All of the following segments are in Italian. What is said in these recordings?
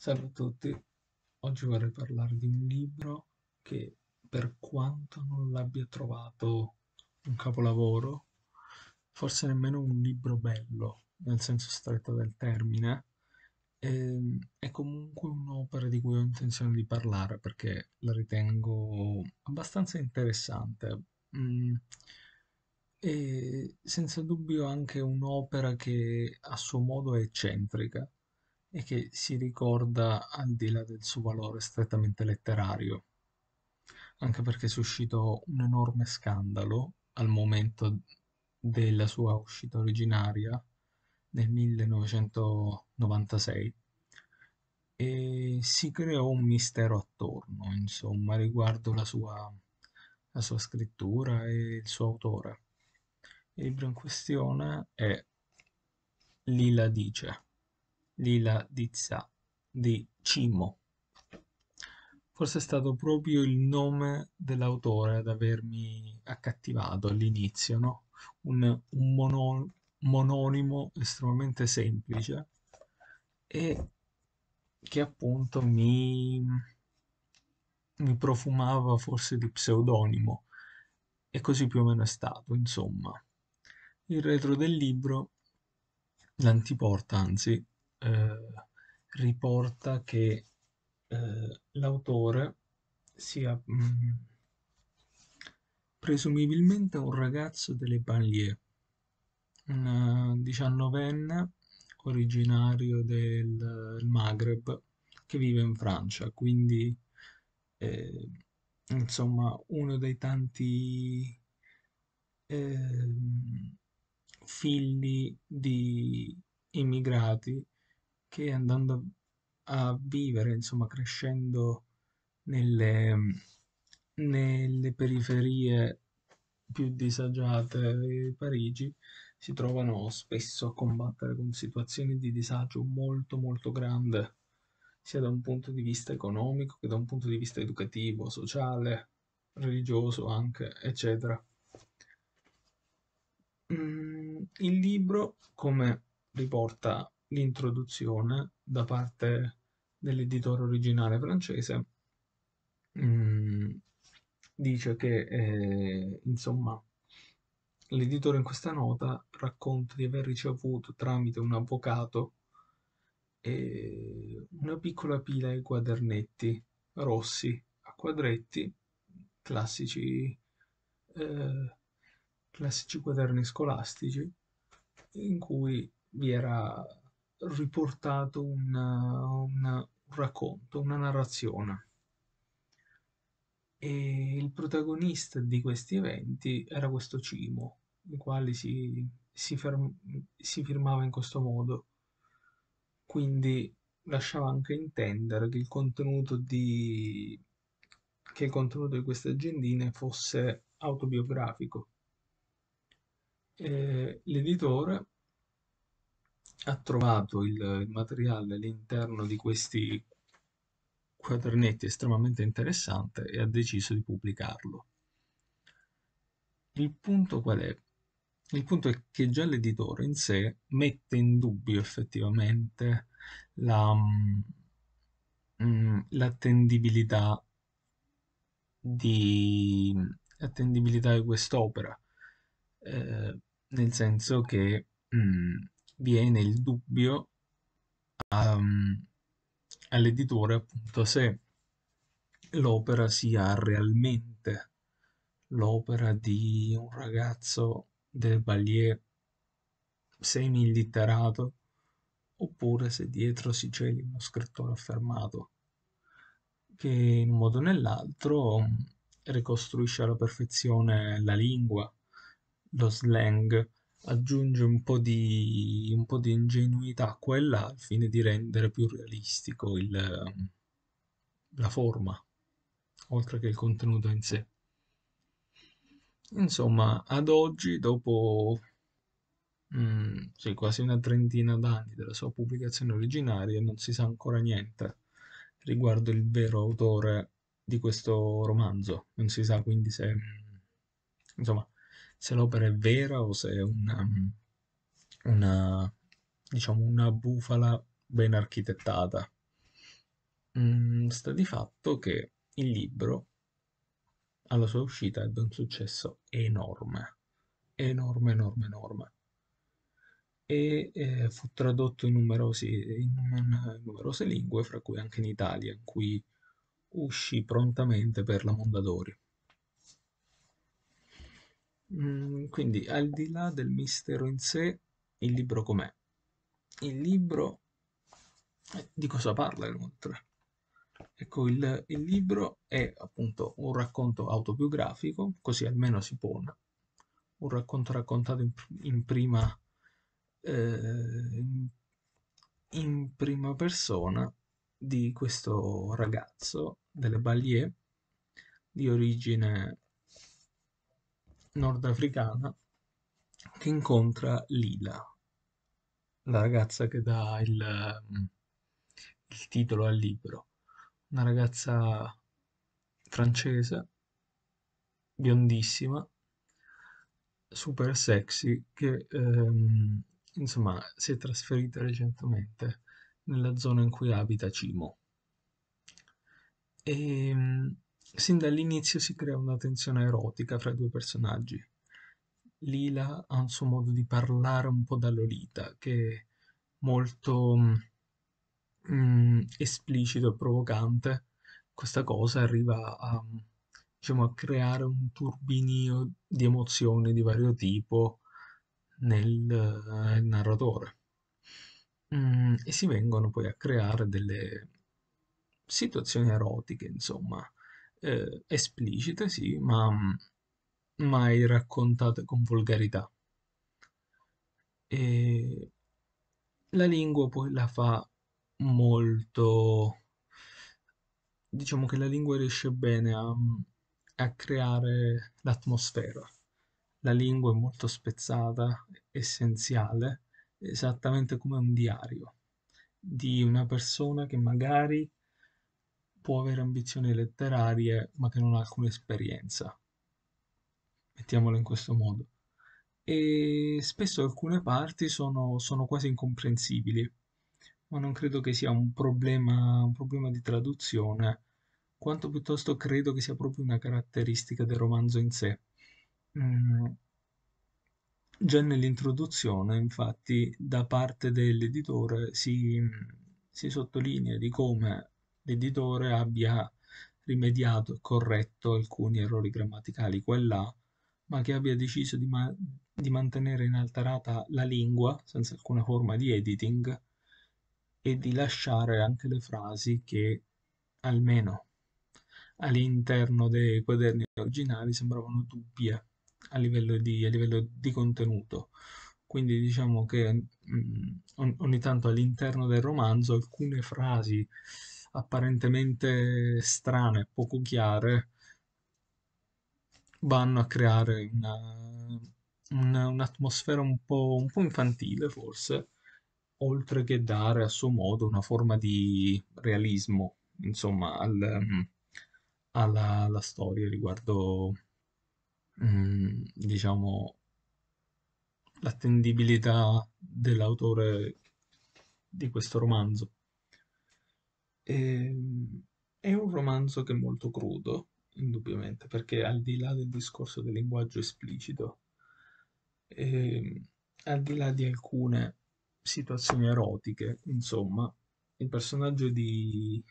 Salve a tutti, oggi vorrei parlare di un libro che per quanto non l'abbia trovato un capolavoro, forse nemmeno un libro bello, nel senso stretto del termine, ehm, è comunque un'opera di cui ho intenzione di parlare perché la ritengo abbastanza interessante mm. e senza dubbio anche un'opera che a suo modo è eccentrica e che si ricorda al di là del suo valore strettamente letterario, anche perché suscitò un enorme scandalo al momento della sua uscita originaria nel 1996 e si creò un mistero attorno, insomma, riguardo la sua, la sua scrittura e il suo autore. Il libro in questione è Lila dice. Lila Dizza di Cimo. Forse è stato proprio il nome dell'autore ad avermi accattivato all'inizio, no? Un, un mono, mononimo estremamente semplice e che appunto mi, mi profumava forse di pseudonimo e così più o meno è stato, insomma. Il retro del libro, l'antiporta anzi, eh, riporta che eh, l'autore sia mh, mm, presumibilmente un ragazzo delle banlieue, un eh, diciannovenne originario del eh, Maghreb che vive in Francia, quindi eh, insomma uno dei tanti eh, figli di immigrati che andando a vivere, insomma crescendo nelle, nelle periferie più disagiate di Parigi, si trovano spesso a combattere con situazioni di disagio molto molto grande, sia da un punto di vista economico che da un punto di vista educativo, sociale, religioso anche, eccetera. Mm, il libro, come riporta l'introduzione da parte dell'editore originale francese mm, dice che eh, insomma l'editore in questa nota racconta di aver ricevuto tramite un avvocato eh, una piccola pila di quadernetti rossi a quadretti classici eh, classici quaderni scolastici in cui vi era riportato un, un, un racconto, una narrazione. E il protagonista di questi eventi era questo Cimo, il quale si, si, ferm, si firmava in questo modo. Quindi lasciava anche intendere che il contenuto di, che il contenuto di queste agendine fosse autobiografico. Eh, l'editore ha trovato il, il materiale all'interno di questi quadernetti estremamente interessante e ha deciso di pubblicarlo. Il punto qual è? Il punto è che già l'editore in sé mette in dubbio effettivamente la, mh, mm, l'attendibilità di, attendibilità di quest'opera, eh, nel senso che mh, mm, viene il dubbio um, all'editore appunto se l'opera sia realmente l'opera di un ragazzo del Ballier semi illiterato oppure se dietro si celi uno scrittore affermato che in un modo o nell'altro ricostruisce alla perfezione la lingua, lo slang, aggiunge un po' di, un po di ingenuità qua e là al fine di rendere più realistico il, la forma, oltre che il contenuto in sé. Insomma, ad oggi, dopo mm, sì, quasi una trentina d'anni dalla sua pubblicazione originaria, non si sa ancora niente riguardo il vero autore di questo romanzo. Non si sa quindi se... Mm, insomma, se l'opera è vera o se è una, una diciamo, una bufala ben architettata. Mm, sta di fatto che il libro alla sua uscita ebbe un successo enorme, enorme, enorme, enorme. E eh, fu tradotto in, numerosi, in, in numerose lingue, fra cui anche in Italia, in cui uscì prontamente per la Mondadori. Mm, quindi, al di là del mistero in sé, il libro com'è? Il libro eh, di cosa parla inoltre? Ecco, il, il, libro è appunto un racconto autobiografico, così almeno si pone, un racconto raccontato in, in, prima, eh, in prima, persona di questo ragazzo delle Balie di origine nordafricana che incontra Lila, la ragazza che dà il, mm, il titolo al libro. Una ragazza francese, biondissima, super sexy, che ehm, insomma si è trasferita recentemente nella zona in cui abita Cimo. E, ehm, Sin dall'inizio si crea una tensione erotica fra i due personaggi. Lila ha un suo modo di parlare un po' da Lolita, che è molto mm, esplicito e provocante. Questa cosa arriva a, diciamo, a creare un turbinio di emozioni di vario tipo nel, nel eh, narratore. Mm, e si vengono poi a creare delle situazioni erotiche, insomma, eh, esplicite, sì, ma mm, mai raccontate con volgarità. E la lingua poi la fa molto... Diciamo che la lingua riesce bene a, mm, a creare l'atmosfera. La lingua è molto spezzata, essenziale, esattamente come un diario di una persona che magari può avere ambizioni letterarie ma che non ha alcuna esperienza. Mettiamolo in questo modo. E spesso alcune parti sono, sono quasi incomprensibili, ma non credo che sia un problema, un problema di traduzione, quanto piuttosto credo che sia proprio una caratteristica del romanzo in sé. Mm. Già nell'introduzione, infatti, da parte dell'editore si, si sottolinea di come l'editore abbia rimediato e corretto alcuni errori grammaticali qua e là, ma che abbia deciso di, ma di mantenere inalterata la lingua senza alcuna forma di editing e di lasciare anche le frasi che almeno all'interno dei quaderni originali sembravano dubbie a livello di, a livello di contenuto. Quindi diciamo che mh, mm, ogni tanto all'interno del romanzo alcune frasi apparentemente strane, poco chiare, vanno a creare un'atmosfera un, un, un, po' infantile forse, oltre che dare a suo modo una forma di realismo, insomma, al, mm, alla, alla, storia riguardo, mm, diciamo, l'attendibilità dell'autore di questo romanzo. Ehm, è un romanzo che è molto crudo, indubbiamente, perché al di là del discorso del linguaggio esplicito, ehm, al di là di alcune situazioni erotiche, insomma, il personaggio di,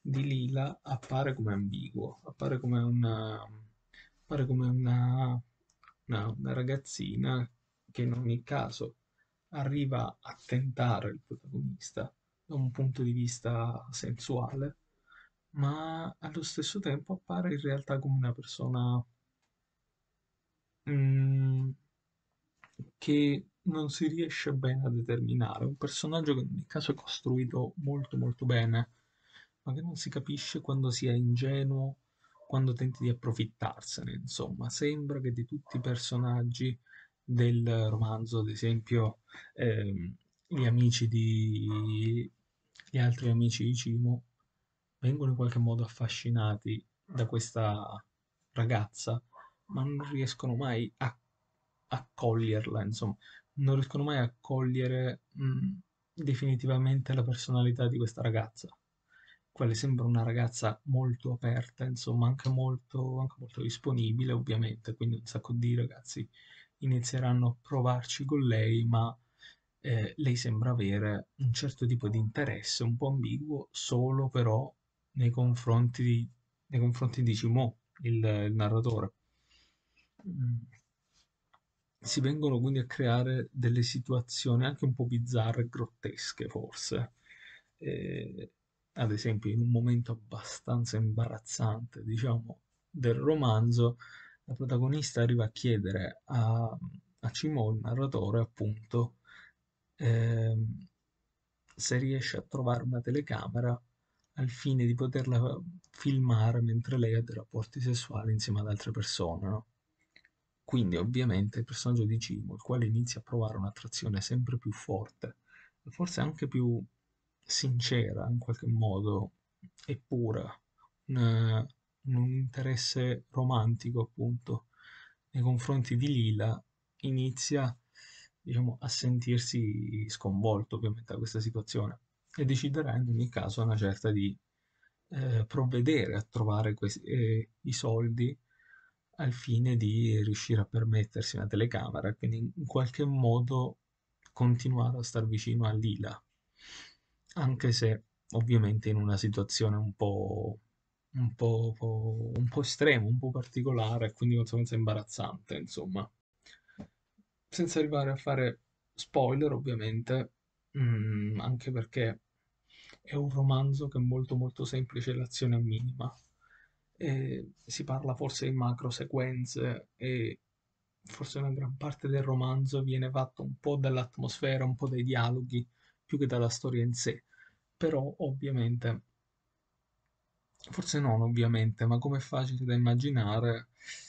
di Lila appare come ambiguo, appare come una, appare come una, una, una ragazzina che in ogni caso arriva a tentare il protagonista da un punto di vista sensuale, ma allo stesso tempo appare in realtà come una persona mm, che non si riesce bene a determinare, un personaggio che in ogni caso è costruito molto molto bene, ma che non si capisce quando sia ingenuo, quando tenti di approfittarsene, insomma, sembra che di tutti i personaggi del romanzo, ad esempio ehm, gli amici di gli altri amici di Cimo vengono in qualche modo affascinati da questa ragazza, ma non riescono mai a, a coglierla, insomma, non riescono mai a cogliere mh, mm, definitivamente la personalità di questa ragazza. Quale sembra una ragazza molto aperta, insomma, anche molto, anche molto disponibile, ovviamente, quindi un sacco di ragazzi inizieranno a provarci con lei, ma lei sembra avere un certo tipo di interesse, un po' ambiguo, solo però nei confronti di, nei confronti di Cimò, il, il narratore. Mm. Si vengono quindi a creare delle situazioni anche un po' bizzarre, grottesche forse. Eh, ad esempio, in un momento abbastanza imbarazzante, diciamo, del romanzo, la protagonista arriva a chiedere a, a Cimò, il narratore, appunto, Ehm, se riesce a trovare una telecamera al fine di poterla ehm, filmare mentre lei ha dei rapporti sessuali insieme ad altre persone. No? Quindi ovviamente il personaggio di Cimo, il quale inizia a provare un'attrazione sempre più forte, forse anche più sincera in qualche modo, eppure un, un interesse romantico appunto nei confronti di Lila, inizia a diciamo, a sentirsi sconvolto ovviamente da questa situazione e deciderà in ogni caso una certa di eh, provvedere a trovare questi, eh, i soldi al fine di riuscire a permettersi una telecamera, quindi in qualche modo continuare a star vicino a Lila, anche se ovviamente in una situazione un po', un po', un po', un po estrema, un po' particolare, quindi conseguenza imbarazzante, insomma senza arrivare a fare spoiler ovviamente, mh, mm, anche perché è un romanzo che è molto molto semplice, l'azione è minima. E si parla forse di macro sequenze e forse una gran parte del romanzo viene fatto un po' dall'atmosfera, un po' dai dialoghi, più che dalla storia in sé. Però ovviamente, forse non ovviamente, ma come è facile da immaginare,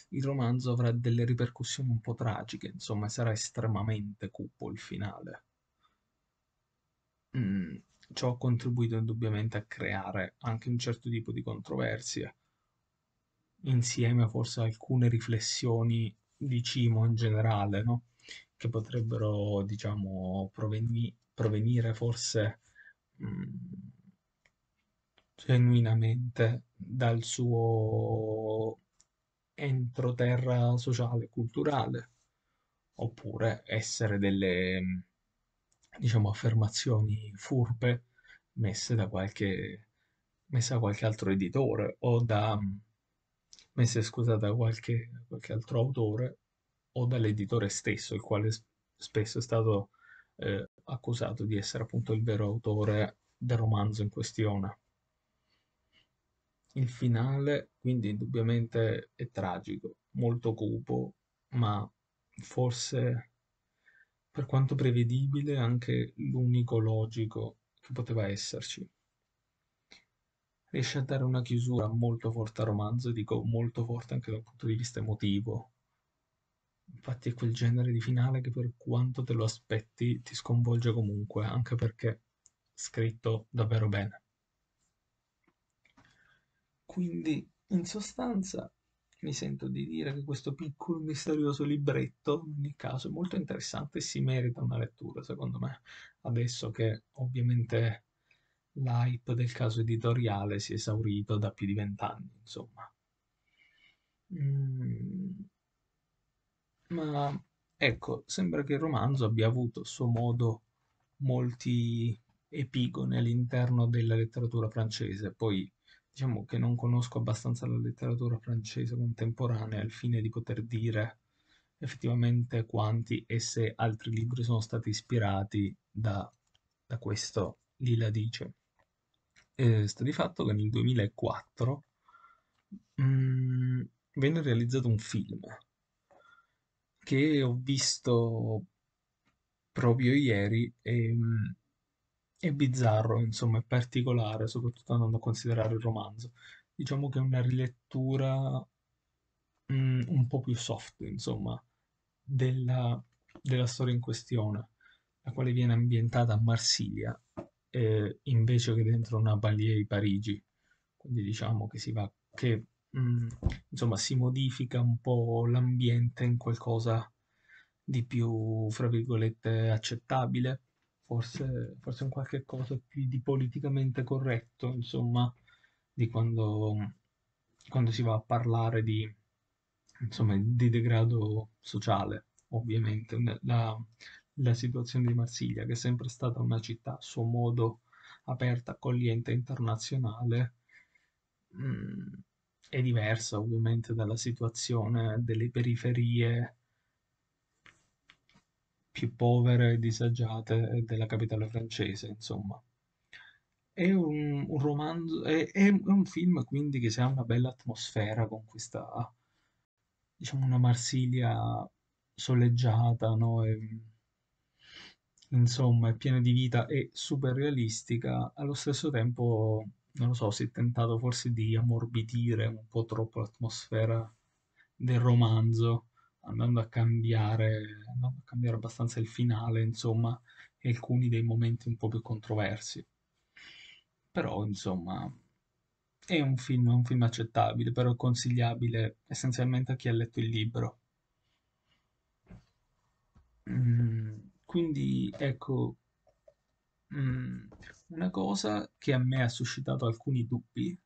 il romanzo avrà delle ripercussioni un po' tragiche, insomma sarà estremamente cupo il finale. Mm, ciò ha contribuito indubbiamente a creare anche un certo tipo di controversie, insieme forse a alcune riflessioni di Cimo in generale, no? che potrebbero diciamo proveni provenire forse mm, genuinamente dal suo entroterra sociale, e culturale, oppure essere delle, diciamo, affermazioni furbe messe da qualche, messe da qualche altro editore o da, messe, scusa, da qualche, qualche altro autore o dall'editore stesso, il quale spesso è stato eh, accusato di essere appunto il vero autore del romanzo in questione. Il finale quindi indubbiamente è tragico, molto cupo, ma forse per quanto prevedibile anche l'unico logico che poteva esserci. Riesce a dare una chiusura molto forte al romanzo, e dico molto forte anche dal punto di vista emotivo. Infatti è quel genere di finale che per quanto te lo aspetti ti sconvolge comunque, anche perché scritto davvero bene. Quindi, in sostanza, mi sento di dire che questo piccolo misterioso libretto, in ogni caso, è molto interessante e si merita una lettura, secondo me, adesso che ovviamente l'hype del caso editoriale si è esaurito da più di vent'anni, insomma. Mm. Ma ecco, sembra che il romanzo abbia avuto a suo modo molti epigoni all'interno della letteratura francese, poi diciamo che non conosco abbastanza la letteratura francese contemporanea al fine di poter dire effettivamente quanti e se altri libri sono stati ispirati da, da questo Lila dice. Eh, sta di fatto che nel 2004 mh, mm, venne realizzato un film che ho visto proprio ieri e mh, mm, è bizzarro, insomma, è particolare, soprattutto andando a considerare il romanzo. Diciamo che è una rilettura mm, un po' più soft, insomma, della, della, storia in questione, la quale viene ambientata a Marsiglia, eh, invece che dentro una balia di Parigi. Quindi diciamo che si va, che mm, insomma si modifica un po' l'ambiente in qualcosa di più, fra virgolette, accettabile forse, forse un qualche cosa più di politicamente corretto, insomma, di quando, quando si va a parlare di, insomma, di degrado sociale, ovviamente. La, la situazione di Marsiglia, che è sempre stata una città a suo modo aperta, accogliente, internazionale, mh, mm, è diversa ovviamente dalla situazione delle periferie più povere e disagiate della capitale francese, insomma. È un, un romanzo, è, è un film quindi che si ha una bella atmosfera con questa, diciamo, una Marsiglia soleggiata, no? E, insomma, è piena di vita e super realistica, allo stesso tempo, non lo so, si è tentato forse di ammorbidire un po' troppo l'atmosfera del romanzo andando a cambiare, andando a cambiare abbastanza il finale, insomma, e alcuni dei momenti un po' più controversi. Però, insomma, è un film, un film accettabile, però consigliabile essenzialmente a chi ha letto il libro. Mm, quindi, ecco, mm, una cosa che a me ha suscitato alcuni dubbi.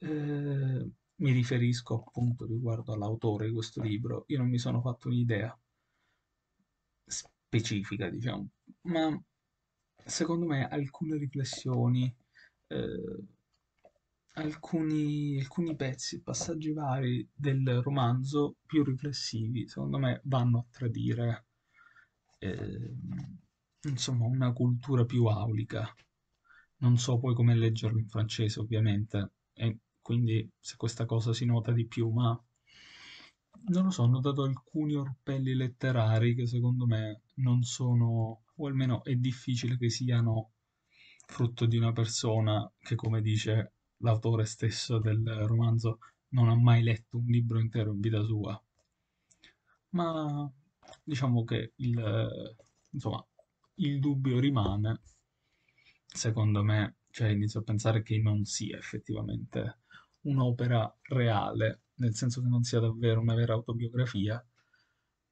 Eh, mi riferisco appunto riguardo all'autore di questo libro, io non mi sono fatto un'idea specifica, diciamo, ma secondo me alcune riflessioni, eh, alcuni, alcuni pezzi, passaggi vari del romanzo più riflessivi, secondo me vanno a tradire eh, insomma una cultura più aulica. Non so poi come leggerlo in francese, ovviamente, e quindi se questa cosa si nota di più, ma non lo so, ho notato alcuni orpelli letterari che secondo me non sono, o almeno è difficile che siano frutto di una persona che, come dice l'autore stesso del romanzo, non ha mai letto un libro intero in vita sua. Ma diciamo che il, insomma, il dubbio rimane, secondo me, cioè inizio a pensare che non sia effettivamente un'opera reale, nel senso che non sia davvero una vera autobiografia,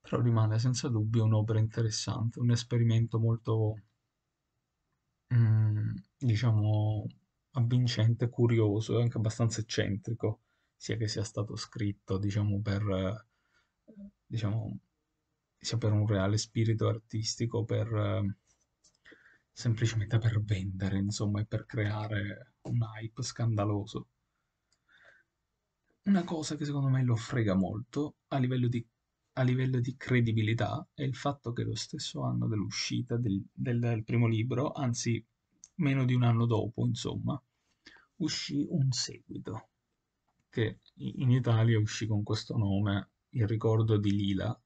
però rimane senza dubbio un'opera interessante, un esperimento molto, mm, diciamo, avvincente, curioso e anche abbastanza eccentrico, sia che sia stato scritto, diciamo, per, diciamo, sia per un reale spirito artistico, per semplicemente per vendere, insomma, e per creare un hype scandaloso. Una cosa che secondo me lo frega molto a livello di, a livello di credibilità è il fatto che lo stesso anno dell'uscita del, del, del primo libro, anzi meno di un anno dopo, insomma, uscì un seguito che in Italia uscì con questo nome, Il ricordo di Lila,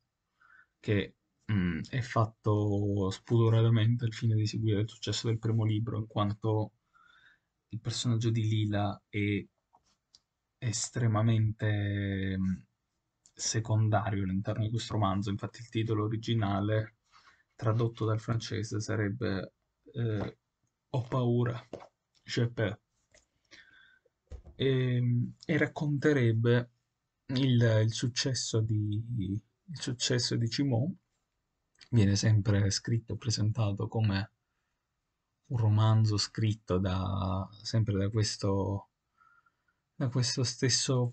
che mh, mm, è fatto spudoratamente al fine di seguire il successo del primo libro, in quanto il personaggio di Lila è estremamente mm, secondario all'interno di questo romanzo, infatti il titolo originale tradotto dal francese sarebbe eh, Ho paura, je peux, e, mm, e racconterebbe il, il, successo di, il successo di Cimon, viene sempre scritto e presentato come un romanzo scritto da, sempre da questo da questo stesso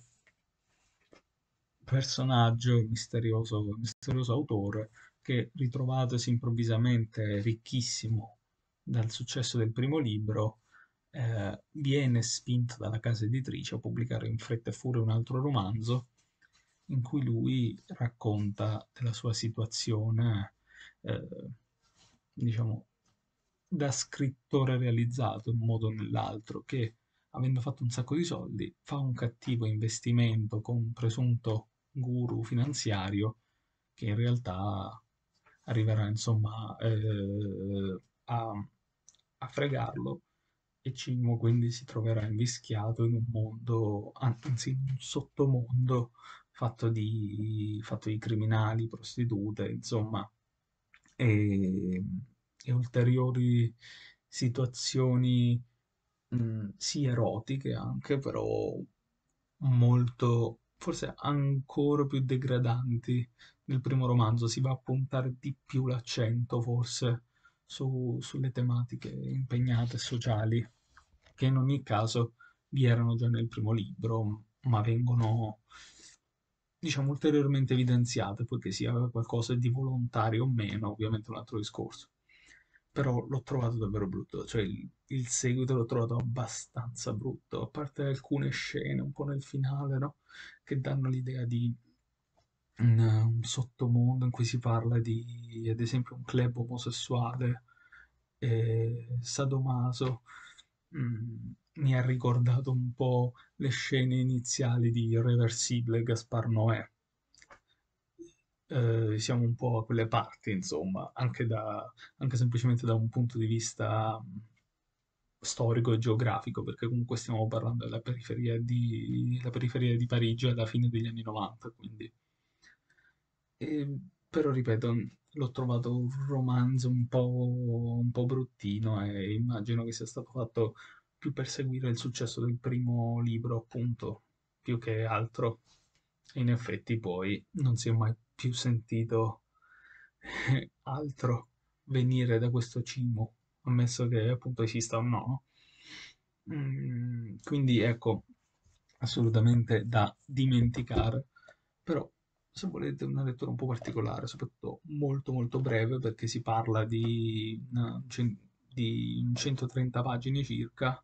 personaggio misterioso, misterioso autore che ritrovatosi improvvisamente ricchissimo dal successo del primo libro eh, viene spinto dalla casa editrice a pubblicare in fretta e furia un altro romanzo in cui lui racconta della sua situazione eh, diciamo da scrittore realizzato in un modo o nell'altro che avendo fatto un sacco di soldi, fa un cattivo investimento con un presunto guru finanziario che in realtà arriverà insomma eh, a, a, fregarlo e Cimo quindi si troverà invischiato in un mondo, anzi in un sottomondo fatto di, fatto di criminali, prostitute, insomma, e, e ulteriori situazioni mh, mm, sì erotiche anche, però molto, forse ancora più degradanti nel primo romanzo. Si va a puntare di più l'accento forse su, sulle tematiche impegnate sociali, che in ogni caso vi erano già nel primo libro, ma vengono diciamo ulteriormente evidenziate, poiché sia qualcosa di volontario o meno, ovviamente un altro discorso però l'ho trovato davvero brutto, cioè il, il, seguito l'ho trovato abbastanza brutto, a parte alcune scene un po' nel finale, no? Che danno l'idea di un, un sottomondo in cui si parla di, ad esempio, un club omosessuale eh, sadomaso. Mm, mi ha ricordato un po' le scene iniziali di Irreversibile Gaspar Noè, eh, siamo un po' a quelle parti, insomma, anche, da, anche semplicemente da un punto di vista storico e geografico, perché comunque stiamo parlando della periferia di, periferia di Parigi alla fine degli anni 90, quindi... E, ehm, però ripeto, l'ho trovato un romanzo un po', un po' bruttino e immagino che sia stato fatto più per seguire il successo del primo libro, appunto, più che altro. E in effetti poi non si è mai più sentito altro venire da questo cimo, ammesso che appunto esista o no. Mm, quindi ecco, assolutamente da dimenticare, però se volete una lettura un po' particolare, soprattutto molto molto breve, perché si parla di, di 130 pagine circa,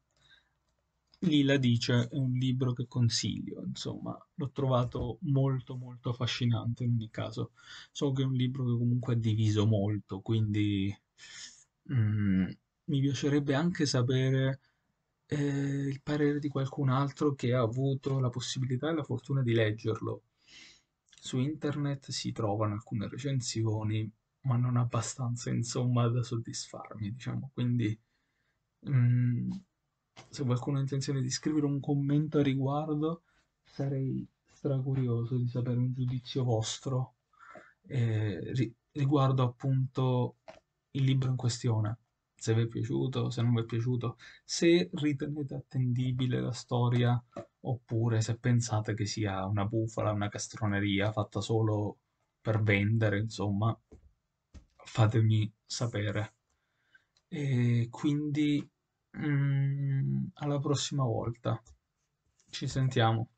lì la dice, è un libro che consiglio, insomma, l'ho trovato molto molto affascinante in ogni caso. So che è un libro che comunque ha diviso molto, quindi mm, mi piacerebbe anche sapere eh, il parere di qualcun altro che ha avuto la possibilità e la fortuna di leggerlo. Su internet si trovano alcune recensioni, ma non abbastanza, insomma, da soddisfarmi, diciamo, quindi... Mm, se qualcuno ha intenzione di scrivere un commento a riguardo, sarei stracurioso di sapere un giudizio vostro eh, ri riguardo appunto il libro in questione. Se vi è piaciuto, se non vi è piaciuto, se ritenete attendibile la storia oppure se pensate che sia una bufala, una castroneria fatta solo per vendere, insomma, fatemi sapere. E quindi Mm, alla prossima volta. Ci sentiamo.